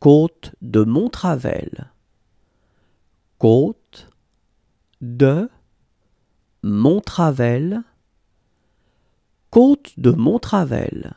côte de Montravel, côte de Montravel, côte de Montravel.